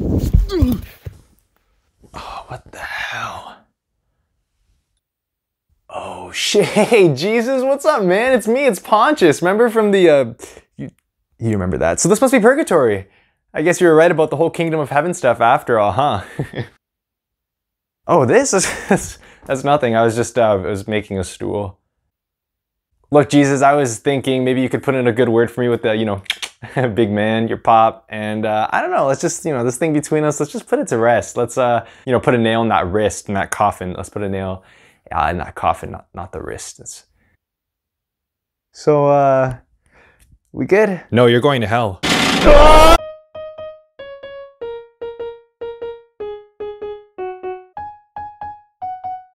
Oh, what the hell? Oh, shit. Hey, Jesus, what's up, man? It's me, it's Pontius. Remember from the, uh, you, you remember that. So this must be purgatory. I guess you were right about the whole kingdom of heaven stuff after all, huh? oh, this is, that's nothing. I was just, uh, I was making a stool. Look, Jesus, I was thinking maybe you could put in a good word for me with the, you know, big man, your pop, and uh, I don't know. Let's just you know this thing between us. Let's just put it to rest. Let's uh you know put a nail in that wrist, in that coffin. Let's put a nail uh, in that coffin, not not the wrist. It's... So uh, we good? No, you're going to hell. Oh!